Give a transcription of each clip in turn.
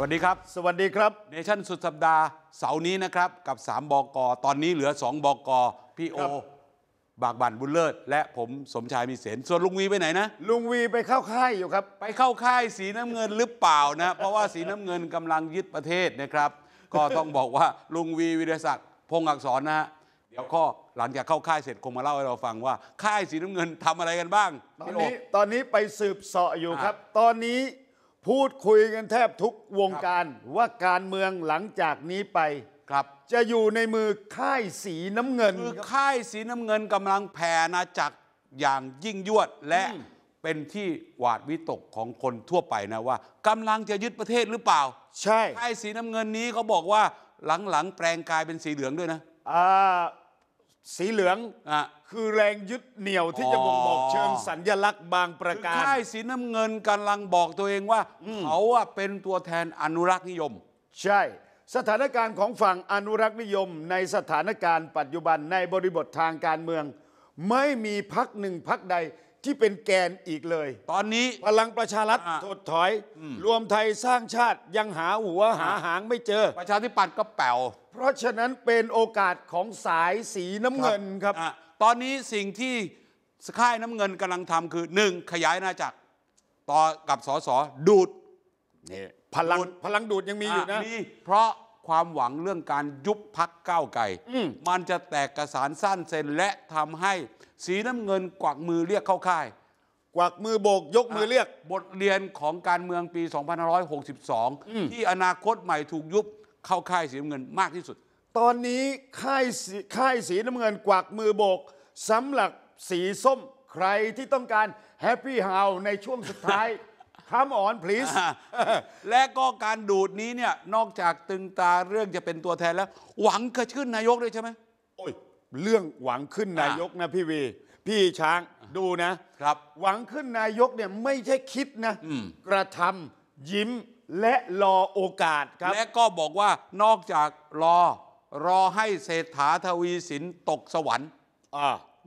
สวัสดีครับ สวัสดีครับเนชั่นสุดสัปดาห์เสาร์นี้นะครับ กับ 3 บกตอนนี้เหลือ 2 บกพี่โอ บากบันบุญเลิศ และผมสมชายมีเสนส่วนลุงวีไปไหนนะลุงวีไปเข้าค่ายอยู่ครับ ไปเข้าค่ายสีน้ำเงินหรือเปล่านะ เพราะว่าสีน้ำเงินกำลังยึดประเทศนะครับ ก็ต้องบอกว่าลุงวีวิรศักดิ์พงศ์อักษรนะฮะเดี๋ยวข้อหลังจากเข้าค่ายเสร็จคงมาเล่าให้เราฟังว่าค่ายสีน้ำเงินทำอะไรกันบ้างตอนนี้ตอนนี้ไปสืบเสาะอยู่ครับ ตอนนี้พูดคุยกันแทบทุกวงการ ว่าการเมืองหลังจากนี้ไปครับ จะอยู่ในมือค่ายสีน้ำเงินคือค่ายสีน้ำเงินกำลังแผ่นาจักรอย่างยิ่งยวดและเป็นที่หวาดวิตกของคนทั่วไปนะว่ากำลังจะยึดประเทศหรือเปล่า ใช่ค่ายสีน้ำเงินนี้เขาบอกว่าหลังๆแปลงกายเป็นสีเหลืองด้วยนะอ่าสีเหลืองอ่าคือแรงยึดเหนี่ยวที่จะบ่งบอกเชิงสัญลักษณ์บางประการค่ายสีน้ำเงินกำลังบอกตัวเองว่า เขาเป็นตัวแทนอนุรักษ์นิยม ใช่ สถานการณ์ของฝั่งอนุรักษ์นิยมในสถานการณ์ปัจจุบันในบริบททางการเมือง ไม่มีพักหนึ่งพักใดที่เป็นแกนอีกเลย ตอนนี้พลังประชารัฐถดถอย รวมไทยสร้างชาติยังหาหัวหาหางไม่เจอ ประชาธิปัตย์ก็แป๋วเพราะฉะนั้นเป็นโอกาสของสายสีน้ำเงินครับตอนนี้สิ่งที่ค่ายน้ำเงินกำลังทำคือหนึ่งขยายนาณาจักรต่อกับสสดูดนี่พลังพลังดูดยังมีอยู่นะมีเพราะความหวังเรื่องการยุบพักก้าวไกลมันจะแตกกระสานสั้นเซนและทำให้สีน้ำเงินกวักมือเรียกเข้าค่าย กวักมือโบก ยกมือเรียกบทเรียนของการเมืองปี 2562 ที่อนาคตใหม่ถูกยุบเข้าค่ายสีน้ำเงินมากที่สุดตอนนี้ค่ายค่ายสีน้ำเงินกวักมือโบกสำหรับสีส้มใครที่ต้องการแฮปปี้ฮาวในช่วงสุดท้ายคำอ่อน please และก็การดูดนี้เนี่ยนอกจากตึงตาเรื่องจะเป็นตัวแทนแล้ว หวังกระชื่นนายกด้วยใช่ไหมโอ้ย เรื่องหวังขึ้นนายกนะพี่วี พี่ช้างดูนะ ครับ หวังขึ้นนายกเนี่ยไม่ใช่คิดนะกระทำยิ้มและรอโอกาสครับและก็บอกว่านอกจากรอรอให้เศรษฐาทวีสินตกสวรรค์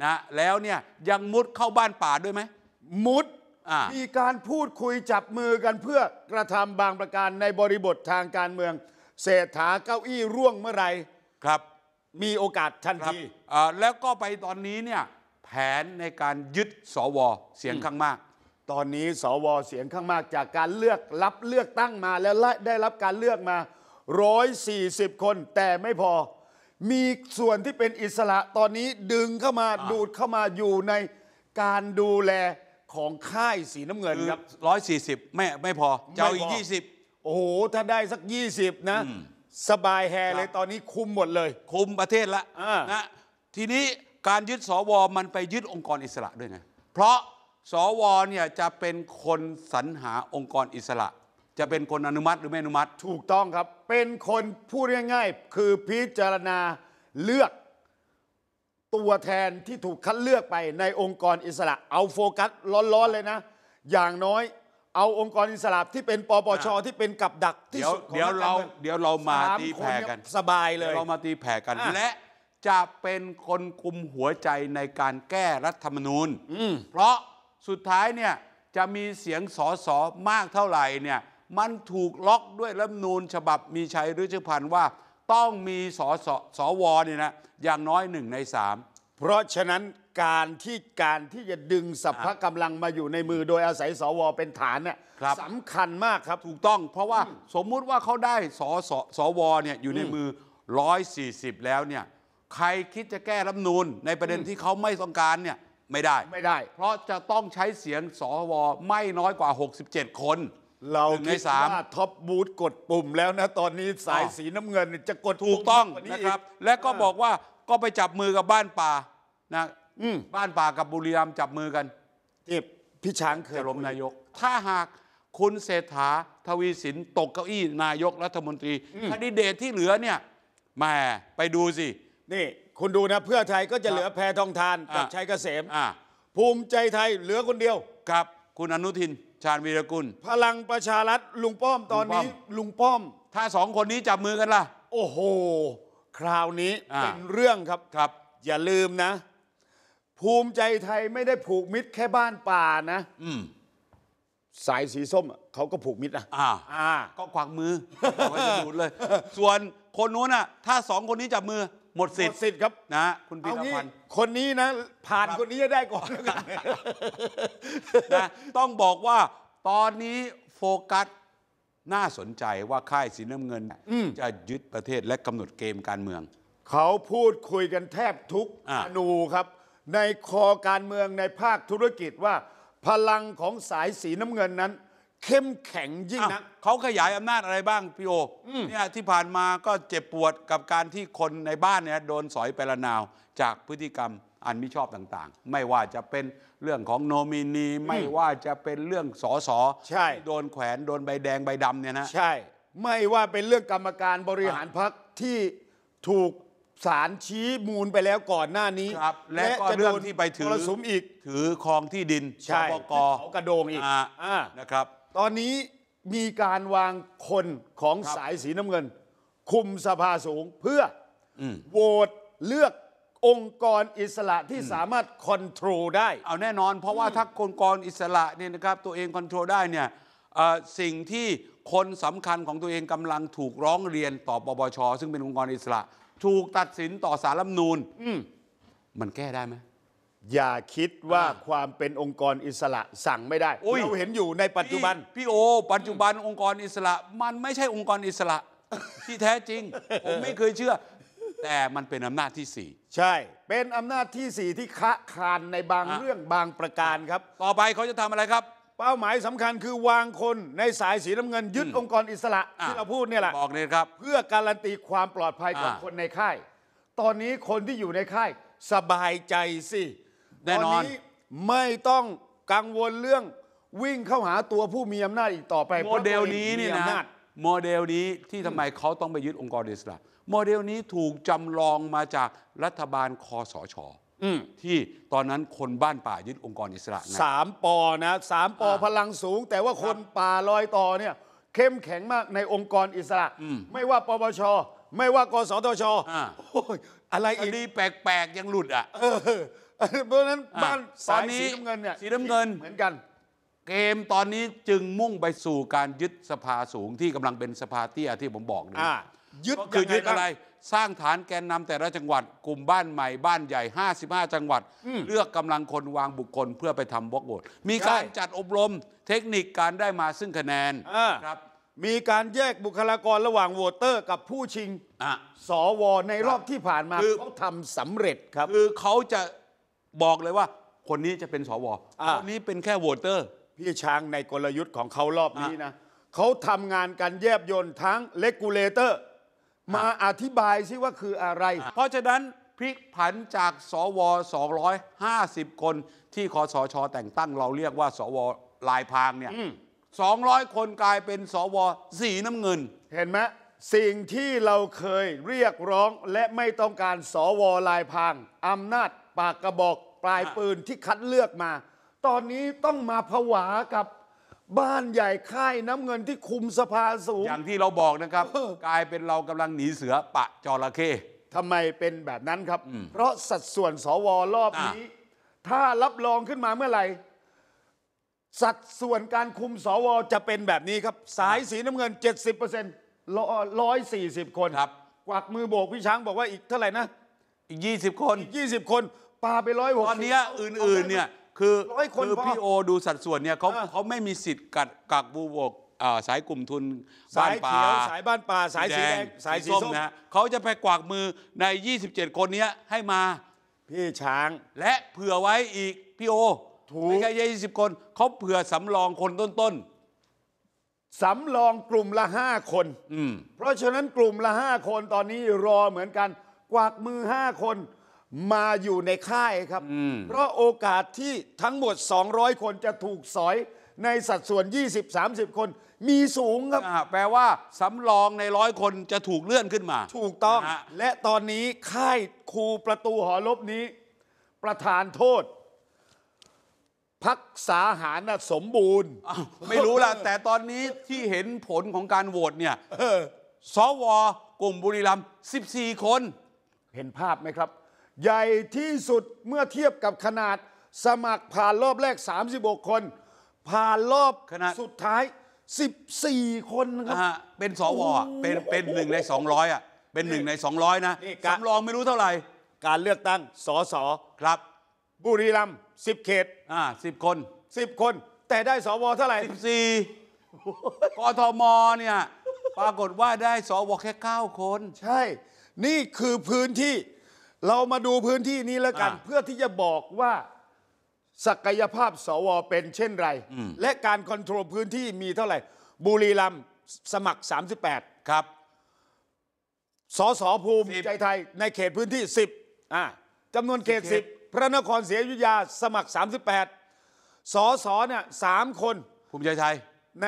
นะแล้วเนี่ยยังมุดเข้าบ้านป่าด้วยไหมมุดมีการพูดคุยจับมือกันเพื่อกระทำบางประการในบริบททางการเมืองเศรษฐาเก้าอี้ร่วงเมื่อไรครับ มีโอกาส ทันทีแล้วก็ไปตอนนี้เนี่ยแผนในการยึดสวเสียงข้างมาก ตอนนี้สวเสียงข้างมากจากการเลือกรับเลือกตั้งมาแล้วได้รับการเลือกมา140 คน แต่ไม่พอมีส่วนที่เป็นอิสระ ตอนนี้ดึงเข้ามาดูดเข้ามาอยู่ในการดูแลของค่ายสีน้ำเงิน ครับร้อยสี่สิบไม่ไม่พอจะอาอีกยี่สิบโอ้โห ถ้าได้สัก 20 นะบนะสบายแฮเลยตอนนี้คุมหมดเลย คุมประเทศละนะทีนี้การยึดสวมันไปยึดองค์กรอิสระด้วยไะเพราะสวเนี่ยจะเป็นคนสรรหาองค์กรอิสระจะเป็นคนอนุมัติหรือไม่อนุมัติถูกต้องครับ เป็นคนพูดง่ายๆคือพิจารณาเลือกตัวแทนที่ถูกคัดเลือกไปในองค์กรอิสระ เอาโฟกัสร้อนๆเลยนะอย่างน้อย เอาองค์กรอิสระที่เป็นปปชที่เป็นกับดักที่สุดเดี๋ยวเราเดี๋ยวเรามาตีแผ่กันสบายเลยเรามาตีแผ่กัน และจะเป็นคนคุมหัวใจในการแก้รัฐธรรมนูญเพราะสุดท้ายเนี่ยจะมีเสียงสอสอมากเท่าไหร่เนี่ยมันถูกล็อกด้วยรัฐนูญฉบับมีชัยฤชพันธ์ว่าต้องมีสสสวเนี่ยนะอย่างน้อยหนึ่งในสามเพราะฉะนั้นการที่การที่จะดึงสัพพะกำลังมาอยู่ในมือโดยอาศัยสวเป็นฐานเนี่ยสำคัญมากครับ ถูกต้อง เพราะว่าสมมุติว่าเขาได้สสสวเนี่ยอยู่ในมือ 140 แล้วเนี่ยใครคิดจะแก้รัฐนูลในประเด็นที่เขาไม่ต้องการเนี่ยไม่ได้ไม่ได้ เพราะจะต้องใช้เสียงสว ไม่น้อยกว่า 67 คนเราคิดว่า ท็อปบูธกดปุ่มแล้วนะ ตอนนี้สายสีน้ำเงินจะกดถูกต้องนะครับ และก็บอกว่าก็ไปจับมือกับบ้านป่านะบ้านป่ากับบุรีรัมย์จับมือกันที่พี่ช้างเคยลมนายก ถ้าหากคุณเศรษฐาทวีสินตกเก้าอี้นายกรัฐมนตรีคดีเดตที่เหลือเนี่ยแหมไปดูสินี่คุณดูนะเพื่อไทยก็จะเหลือแพทองทานกับชัยเกษมภูมิใจไทยเหลือคนเดียวกับคุณอนุทินชาญวีรกุล พลังประชารัฐลุงป้อมตอนนี้ลุงป้อม ถ้าสองคนนี้จับมือกันล่ะโอ้โห คราวนี้เป็นเรื่องครับครับ อย่าลืมนะ ภูมิใจไทยไม่ได้ผูกมิตรแค่บ้านป่านะอืสายสีส้มเขาก็ผูกมิตรนะอ่าอ่า ก็ควักมือไว้จะดูดเลย ส่วนคนนู้นน่ะ ถ้าสองคนนี้จับมือหมดสิทธิ์สิทธิ์ครับนะคุณพีรพันธ์คนนี้นะ ผ่านคนนี้จะได้ก่อนนะต้องบอกว่า ตอนนี้โฟกัสน่าสนใจว่าค่ายสีน้ำเงิน จะยึดประเทศและกำหนดเกมการเมือง เขาพูดคุยกันแทบทุกอนูครับ ในคอการเมืองในภาคธุรกิจว่า พลังของสายสีน้ำเงินนั้นเข้มแข็งยิ่งนะเขาขยายอำนาจอะไรบ้างพี่โออเนี่ย ที่ผ่านมาก็เจ็บปวดกับการที่คนในบ้านเนี่ย โดนสอยไปละนาวจากพฤติกรรมอันมิชอบต่างๆ ไม่ว่าจะเป็นเรื่องของโนมินีไม่ว่าจะเป็นเรื่องสอสอใช่โดนแขวนโดนใบแดงใบดำเนี่ยนะใช่ ไม่ว่าเป็นเรื่องกรรมการบริหารพักที่ถูกสารชี้มูลไปแล้วก่อนหน้านี้แลและก็เรื่องที่ไปถือมรสุมอีกถือครองที่ดินใช่ก่กระโดงอีกออะนะครับตอนนี้มีการวางคนของสายสีน้ำเงินคุมสภาสูง เพื่ออโหวตเลือกองค์กรอิสระที่สามารถคอนโทรลได้ เอาแน่นอน เพราะว่าถ้าองค์กรอิสระเนี่ยนะครับ ตัวเองคอนโทรลได้เนี่ยสิ่งที่คนสำคัญของตัวเองกำลังถูกร้องเรียนต่อปปชซึ่งเป็นองค์กรอิสระ ถูกตัดสินต่อสารรัฐมนูลมันแก้ได้ไหมอย่าคิดว่าความเป็นองค์กรอิสระสั่งไม่ได้เราเห็นอยู่ในปัจจุบันพี่โอปัจจุบันองค์กรอิสระ มันไม่ใช่องค์กรอิสระที่แท้จริงผมไม่เคยเชื่อ แต่มันเป็นอำนาจที่สี่ใช่ เป็นอำนาจที่สี่ที่คะคานในบางเรื่องบางประการครับ ต่อไปเขาจะทำอะไรครับ เป้าหมายสำคัญคือวางคนในสายสีน้ำเงินยึดองค์กรอิสระที่เราพูดเนี่ยแหละบอกเลยครับ เพื่อการันตีความปลอดภัยของคนในค่าย ตอนนี้คนที่อยู่ในค่าย สบายใจสิแน่นอนตไม่ต้องกังวลเรื่องวิ่งเข้าหาตัวผู้มีอำนาจอีกต่อไปโมเดลนี้นี่นะโมเดลนี้ที่ทำไมเขาต้องไปยึดองค์กรอิสระโมเดลนี้ถูกจำลองมาจากรัฐบาลคอสชที่ตอนนั้นคนบ้านป่ายึดองค์กรอิสระสามปอนะสามปอพลังสูง แต่ว่าคนป่าลอยต่อเนี่ย เข้มแข็งมากในองค์กรอิสระไม่ว่าปปชไม่ว่า กสทชออะไรอีกนีแปลกๆยังหลุดอ่ะเพราะนั้นบ้านสายสีน้ำเงินเนี่ยสีน้ำเงิน เหมือนกัน เกมตอนนี้จึงมุ่งไปสู่การยึดสภาสูงที่กำลังเป็นสภาเตี้ยที่ผมบอกนี่ยึดคือยึดอะไร สร้างฐานแกนนำแต่ละจังหวัด กลุ่มบ้านใหม่บ้านใหญ่ 55 จังหวัด เลือกกำลังคนวางบุคคลเพื่อไปทำบล็อกโหวตมีการจัดอบรมเทคนิคการได้มาซึ่งคะแนนครับ มีการแยกบุคลากรระหว่างโหวตเตอร์กับผู้ชิงสวในรอบที่ผ่านมาเขาทำสำเร็จครับคือเขาจะบอกเลยว่าคนนี้จะเป็นสวคนนี้เป็นแค่โหวตเตอร์พี่ช้างในกลยุทธ์ของเขารอบนี้นะเขาทำงานกันแยบยนต์ทั้งเลกูเลเตอร์มาอธิบายซิว่าคืออะไร เพราะฉะนั้นพลิกผันจากสว250 คนที่คอสช แต่งตั้งเราเรียกว่า สวลายพางเนี่ย200 คนกลายเป็น สวสีน้ำเงิน เห็นไหมสิ่งที่เราเคยเรียกร้องและไม่ต้องการสวลายพางอำนาจปากกระบอกปลายปืนที่คัดเลือกมา ตอนนี้ต้องมาผวากับบ้านใหญ่ค่ายน้ำเงินที่คุมสภาสูงอย่างที่เราบอกนะครับกลายเป็นเรากำลังหนีเสือ ปะจระเข้ทำไมเป็นแบบนั้นครับเพราะสัดส่วนสวรอบนี้ถ้ารับรองขึ้นมาเมื่อไหร่สัดส่วนการคุมสวจะเป็นแบบนี้ครับ สายสีน้ำเงิน70%ร้อยสี่สิบคนครับกวักมือโบกพี่ช้างบอกว่าอีกเท่าไหร่นะอีกยี่สิบคนอีกิบคนปลาไปร้อยหกตอนนี้อื่นๆเนี่ยคือคือพี่โอดูสัดส่วนเนี่ยเขาเขาไม่มีสิทธิ์กัดกักบูบกสายกลุ่มทุนสาบ้านป่าสายบ้านป่าสายสีแดงสายสีส้มนะเขาจะไปกวากมือใน 27 คนเนี้ยให้มาพี่ช้างและเผื่อไว้อีกพี่โอถูกไม่ใช่ยี่สิบคนเขาเผื่อสำรองคนต้นสำรองกลุ่มละห้าคน เพราะฉะนั้นกลุ่มละห้าคนตอนนี้รอเหมือนกัน กวากมือห้าคนมาอยู่ในค่ายครับ เพราะโอกาสที่ทั้งหมด 200 คนจะถูกสอย ในสัดส่วน 20-30 คนมีสูงครับ แปลว่าสำรองในร้อยคนจะถูกเลื่อนขึ้นมา ถูกต้อง และตอนนี้ค่ายครูประตูหอลบนี้ ประธานโทษ พักษาหารสมบูรณ์ ไม่รู้ละแต่ตอนนี้ที่เห็นผลของการโหวตเนี่ย สวกลุ่มบุรีรัมย์ 14 คน เห็นภาพไหมครับใหญ่ที่สุดเมื่อเทียบกับขนาดสมัครผ่านรอบแรก 36 คน ผ่านรอบนาดสุดท้าย 14 คนครับเป็นสวเป็นเป็นหนึ่งใน 200 อ่ะ เป็นหนึ่งใน 200นะะสำรองไม่รู้เท่าไหร่การเลือกตั้งสสครับ บุรีรัมย์10 เขต อ่าสิบคน 10 คน แต่ได้สวเท่าไหร่ 14กทมเนี่ยปรากฏว่าได้สวแค่ 9 คน ใช่ นี่คือพื้นที่เรามาดูพื้นที่นี้แล้วกัน เพื่อที่จะบอกว่าศักยภาพสวเป็นเช่นไรและการคอนโทรลพื้นที่มีเท่าไหร่บุรีรัมย์สมัคร 38 ครับสสภูมิใจไทยในเขตพื้นที่ 10อ่าจำนวนเขต10 พระนครศรีอยุธยาสมัคร 38สสเนี่ยสามคนภูมิใจไทย ใน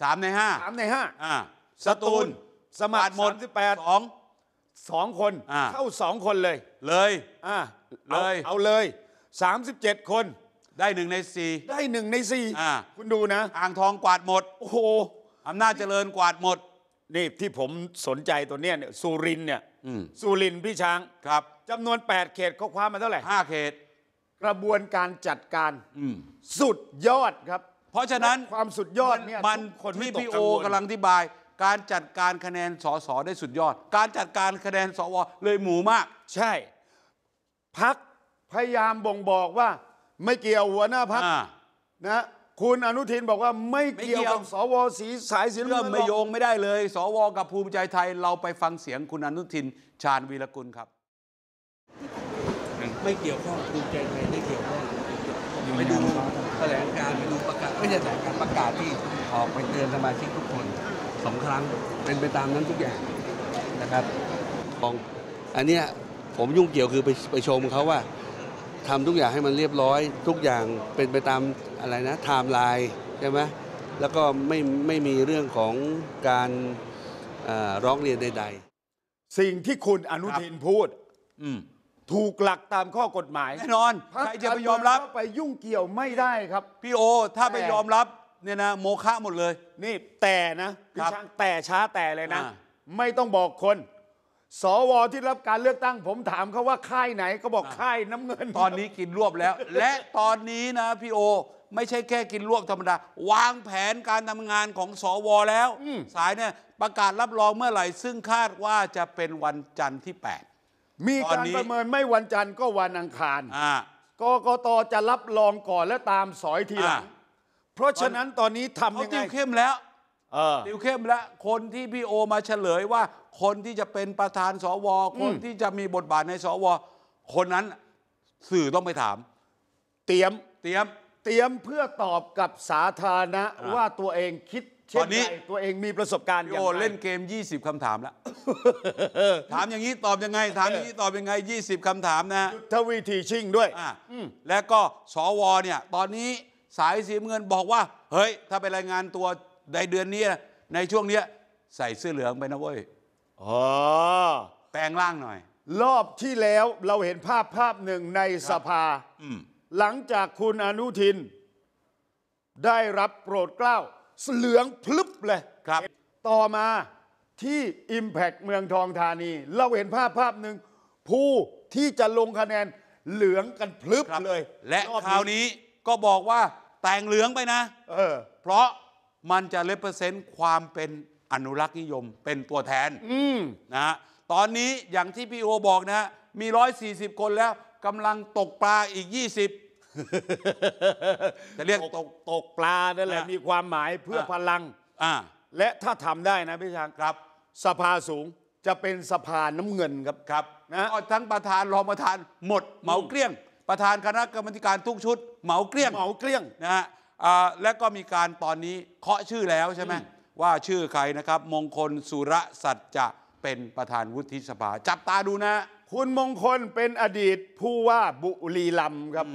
สามในห้าสามในห้าอ่าสตูลสมัคราหมด38สองสองคนเข้าสองคนเลย เลยอ่าเลย เอาเลย 37 คน ได้หนึ่งในสี่ได้หนึ่งในสี่อ่าคุณดูนะ อ่างทองกวาดหมด โอ้โห อำนาจเจริญกวาดหมด นี่ที่ผมสนใจตัวเนี้ยเนี่ย สุรินเนี่ยสุรินพี่ช้าง ครับจำนวน 8 เขตเขาคว้ามาเท่าไหร่ห้าเขต กระบวนการจัดการ สุดยอดครับ เพราะฉะนั้นความสุดยอดเนี่ย มันคนที่พี่โอกำลังอธิบายการจัดการคะแนนสสได้สุดยอด การจัดการคะแนนสวเลยหมูมาก ใช่ พักพยายามบ่งบอกว่า ไม่เกี่ยวหัวหน้าพักนะคุณอนุทินบอกว่าไม่เกี่ยวกับสวสีสายสีน้ำเืงิองนไม่โยงไม่ได้เลย สวกับภูมิใจไทย เราไปฟังเสียงคุณอนุทินชาญวีรกุลครับ ไม่เกี่ยวข้องภูมิใจไทยไม่เกี่ยวข้องไปดูแถลงการ์ไปดูประกาศไม่ใช่แถลงการ์ประกาศที่ออกไปเตือนสมาชิกทุกคนสองครั้งเป็นไปตามนั้นทุกอย่างนะครับของอันเนี้ยผมยุ่งเกี่ยวคือไปไปชมเขาว่า ทำทุกอย่างให้มันเรียบร้อย ทุกอย่างเป็นไปตามอะไรนะไทม์ไลน์ใช่ไหมแล้วก็ไม่ไม่มีเรื่องของการร้องเรียนใด ๆ สิ่งที่คุณอนุทินพูดถูกหลักตามข้อกฎหมายแน่นอน ใครจะไปยอมรับไปยุ่งเกี่ยวไม่ได้ครับพี่โอ ถ้าไปยอมรับเนี่ยนะโมฆะหมดเลย นี่แต่นะพี่ช่างแต่ช้าแต่เลยนะ ไม่ต้องบอกคนสวที่รับการเลือกตั้งผมถามเขาว่าค่ายไหนก็บอกค่ายน้ำเงินตอนนี้กินรวบแล้ว และตอนนี้นะพี่โอ ไม่ใช่แค่กินรวบธรรมดาวางแผนการทำงานของสวแล้วสายเนี่ยประกาศรับรองเมื่อไหร่ซึ่งคาดว่าจะเป็นวันจันทร์ที่มีการประเมินไม่วันจันทร์ก็วันอังคารอกกตจะรับรองก่อนและตามสอยทีหลังเพราะฉะนั้นตอนนี้ทำยังติวเข้มแล้วติวเข้มแล้ว คนที่พี่โอมาเฉลยว่า คนที่จะเป็นประธานสวคนที่จะมีบทบาทในสวคนนั้นสื่อต้องไปถาม เตรียมเตรียมเตรียมเพื่อตอบกับสาธารณะว่าตัวเองคิดเช่นไรตัวเองมีประสบการณ์อย่างโอไรเล่นเกม20คำถามแล้วถามอย่างนี้ตอบยังไง ถามอย่างนี้ตอบยังไง20คำถามนะทวีทีชิงด้วยอและก็สว เนี่ย ตอนนี้สายสีเงินบอกว่า เฮ้ย ถ้าไปรายงานตัวในเดือนนี้ ในช่วงเนี้ย ใส่เสื้อเหลืองไปนะเว้ย อ๋อแปลงร่างหน่อย รอบที่แล้วเราเห็นภาพภาพหนึ่งในสภาหลังจากคุณอนุทิน ได้รับโปรดเกล้าเหลืองพลึบเลยครับ ต่อมาที่ Impact เมืองทองธานี เราเห็นภาพภาพหนึ่ง ผู้ที่จะลงคะแนนเหลืองกันพลึบบเลย และคราวนี้ก็บอกว่าแต่งเหลืองไปนะ เออเพราะมันจะเลเปอร์เซนต์ความเป็นอนุรักษ์นิยมเป็นตัวแทน อืมนะฮะ ตอนนี้อย่างที่พี่โอบอกนะอยมี 140 คนแล้วกำลังตกปลาอีก 20 จะเรียกตกตกปลานั่นแหละมีความหมายเพื่อพลังอ่าและถ้าทำได้นะพี่ช้างครับ สภาสูงจะเป็นสภาน้ำเงินครับครับ นะทั้งประธานรองประธานหมดเหมาเกลี้ยงประธานคณะกรรมการทุกชุดเหมาเกลี้ยงเหมาเกลี้ยงนะฮะและก็มีการตอนนี้เคาะชื่อแล้วใช่ไหมว่าชื่อใครนะครับ มงคลสุรสัจจะเป็นประธานวุฒิสภาจับตาดูนะ คุณมงคลเป็นอดีตผู้ว่าบุรีรัมย์ครับ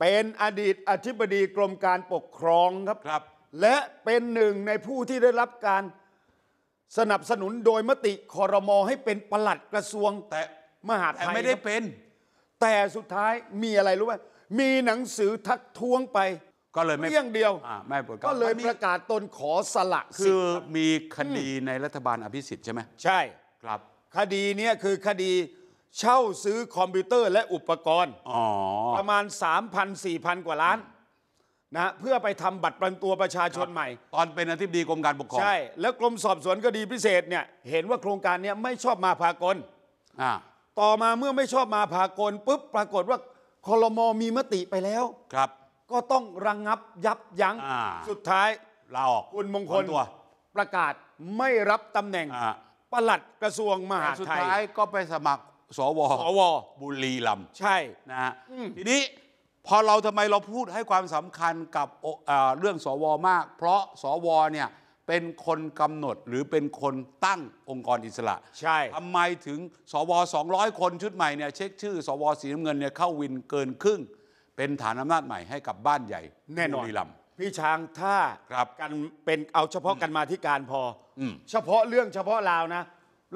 เป็นอดีตอธิบดีกรมการปกครองครับรบและเป็นหนึ่งในผู้ที่ได้รับการ สนับสนุนโดยมติคอรมอให้เป็นปลัดกระทรวง แต่มหาดไทยไม่ได้เป็นแต่สุดท้ายมีอะไรรู้ไหมมีหนังสือทักท้วงไปก็เลยไม่เพียงเดียวไม่ปวดก็เลยประกาศตนขอสละ คือมีคดีในรัฐบาลอภิสิทธิ์ใช่ไหมใช่ครับ คดีนี้คือคดีเช่าซื้อคอมพิวเตอร์และอุปกรณ์ ประมาณ 3,000-4,000 กว่าล้านนะเพื่อไปทำบัตรประจำตัวประชาชนใหม่ ตอนเป็นอธิบดีกรมการปกครองใช่แล้วกรมสอบสวนคดีพิเศษเนี่ยเห็นว่าโครงการนี้ไม่ชอบมาพากลต่อมาเมื่อไม่ชอบมาพากลปุ๊บปรากฏว่าคลมมีมติไปแล้วครับ ก็ต้องระงงับยับยัง้งสุดท้ายลาออกคุณมงคลตัวประกาศไม่รับตำแหน่งประหลัดกระทรวงมหาดสุดไทย้ายก็ไปสมัคร สวสวบุรีลำใช่นะฮะทีนี้พอเราทำไมเราพูดให้ความสำคัญกับเเรื่องสวมากเพราะสวเนี่ยเป็นคนกำหนดหรือเป็นคนตั้งองค์กรอิสระ ใช่ทำไมถึงสว200คนชุดใหม่เนี่ยเช็คชื่อ สวสีน้ำเงินเนี่ยเข้าวินเกินครึ่ง เป็นฐานอำนาจใหม่ให้กับบ้านใหญ่แน่นอนลพี่ช้างถ้าครับกันเป็นเอาเฉพาะกันมาที่การพออเฉพาะเรื่องเฉพาะลาวนะ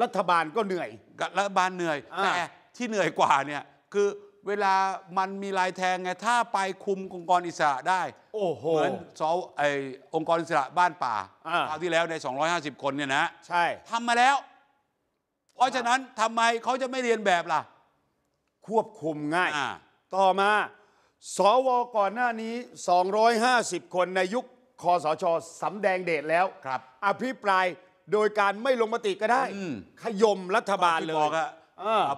รัฐบาลก็เหนื่อยรัฐบาลเหนื่อยแต่ที่เหนื่อยกว่าเนี่ยคือเวลามันมีลายแทงไง ถ้าไปคุมองค์กรอิสระได้ โอ้โหเหมือน สอไอองค์กรอิสระบ้านป่าคราวที่แล้วใน 250 คนเนี่ยนะ ใช่ทำมาแล้ว เพราะฉะนั้นทำไมเขาจะไม่เรียนแบบล่ะ ควบคุมง่ายต่อมาสวก่อนหน้านี้ 250 คนในยุคคอสชสำแดงเดชแล้วครับ อภิปรายโดยการไม่ลงมติก็ได้ขยมรัฐบาลเลบอยกอะ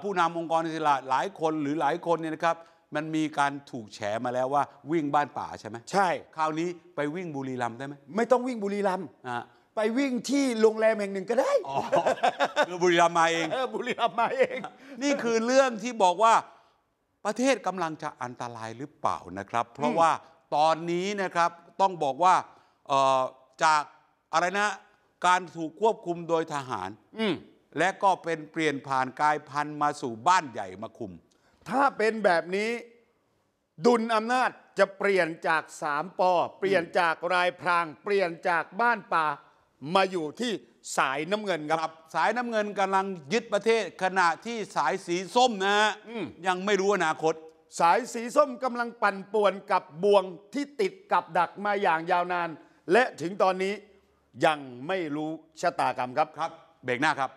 ผู้นำองค์กรอิสระหลายคนหรือหลายคนเนี่ยนะครับ มันมีการถูกแฉมาแล้วว่าวิ่งบ้านป่าใช่ไหมใช่ คราวนี้ไปวิ่งบุรีรัมย์ได้ไหมไม่ต้องวิ่งบุรีรัมย์ไปวิ่งที่โรงแรมแห่งหนึ่งก็ได้คือบุรีรัมย์มาเองบุรีรัมย์มาเอง นี่คือเรื่องที่บอกว่าประเทศกำลังจะอันตรายหรือเปล่านะครับ เพราะว่าตอนนี้นะครับต้องบอกว่าจากอะไรนะการถูกควบคุมโดยทหารและก็เป็นเปลี่ยนผ่านกายพันธุ์มาสู่บ้านใหญ่มาคุม ถ้าเป็นแบบนี้ ดุลอำนาจจะเปลี่ยนจากสามปอเปลี่ยนจากรายพราง เปลี่ยนจากบ้านป่า มาอยู่ที่สายน้ำเงินครับสายน้ำเงินกำลังยึดประเทศขณะที่สายสีส้มนะฮะยังไม่รู้อนาคต สายสีส้มกำลังปั่นป่วนกับบ่วงที่ติดกับดักมาอย่างยาวนาน และถึงตอนนี้ยังไม่รู้ชะตากรรมครับครับเบรกหน้าครับ